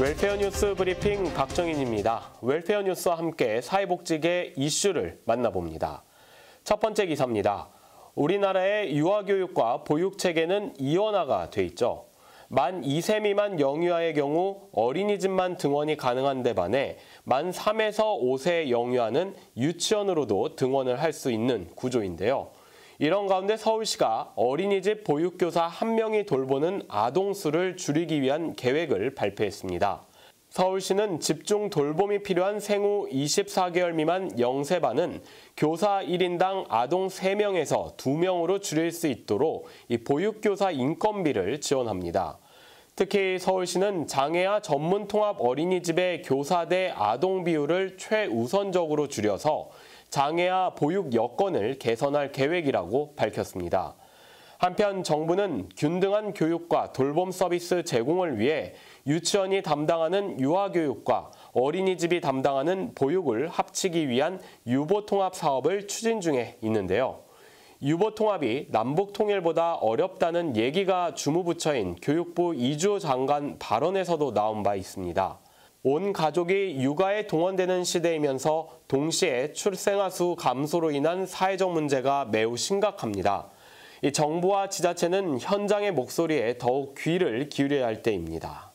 웰페어 뉴스 브리핑 박정인입니다. 웰페어 뉴스와 함께 사회복지계 이슈를 만나봅니다. 첫 번째 기사입니다. 우리나라의 유아교육과 보육체계는 이원화가 돼 있죠. 만 2세 미만 영유아의 경우 어린이집만 등원이 가능한 데 반해 만 3에서 5세 영유아는 유치원으로도 등원을 할 수 있는 구조인데요. 이런 가운데 서울시가 어린이집 보육교사 한명이 돌보는 아동 수를 줄이기 위한 계획을 발표했습니다. 서울시는 집중 돌봄이 필요한 생후 24개월 미만 영세반은 교사 1인당 아동 3명에서 2명으로 줄일 수 있도록 이 보육교사 인건비를 지원합니다. 특히 서울시는 장애아 전문통합 어린이집의 교사 대 아동 비율을 최우선적으로 줄여서 장애아 보육 여건을 개선할 계획이라고 밝혔습니다. 한편 정부는 균등한 교육과 돌봄 서비스 제공을 위해 유치원이 담당하는 유아교육과 어린이집이 담당하는 보육을 합치기 위한 유보통합 사업을 추진 중에 있는데요. 유보 통합이 남북 통일보다 어렵다는 얘기가 주무부처인 교육부 이주호 장관 발언에서도 나온 바 있습니다. 온 가족이 육아에 동원되는 시대이면서 동시에 출생아 수 감소로 인한 사회적 문제가 매우 심각합니다. 이 정부와 지자체는 현장의 목소리에 더욱 귀를 기울여야 할 때입니다.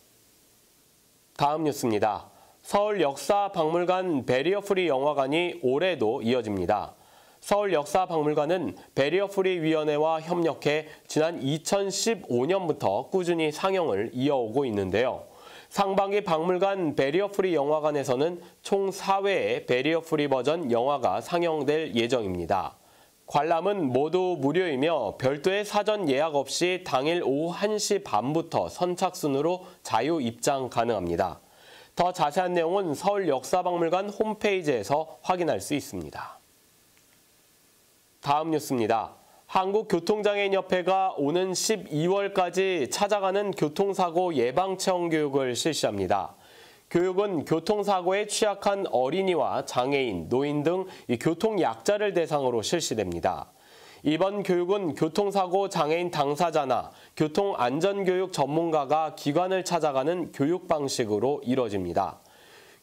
다음 뉴스입니다. 서울 역사박물관 베리어프리 영화관이 올해도 이어집니다. 서울역사박물관은 베리어프리 위원회와 협력해 지난 2015년부터 꾸준히 상영을 이어오고 있는데요. 상반기 박물관 베리어프리 영화관에서는 총 4회의 베리어프리 버전 영화가 상영될 예정입니다. 관람은 모두 무료이며 별도의 사전 예약 없이 당일 오후 1시 반부터 선착순으로 자유 입장 가능합니다. 더 자세한 내용은 서울역사박물관 홈페이지에서 확인할 수 있습니다. 다음 뉴스입니다. 한국교통장애인협회가 오는 12월까지 찾아가는 교통사고 예방체험 교육을 실시합니다. 교육은 교통사고에 취약한 어린이와 장애인, 노인 등 교통약자를 대상으로 실시됩니다. 이번 교육은 교통사고 장애인 당사자나 교통안전교육 전문가가 기관을 찾아가는 교육 방식으로 이뤄집니다.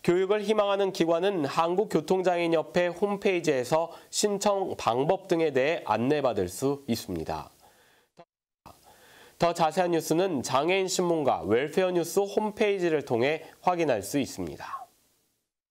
교육을 희망하는 기관은 한국교통장애인협회 홈페이지에서 신청 방법 등에 대해 안내받을 수 있습니다. 더 자세한 뉴스는 장애인신문과 웰페어뉴스 홈페이지를 통해 확인할 수 있습니다.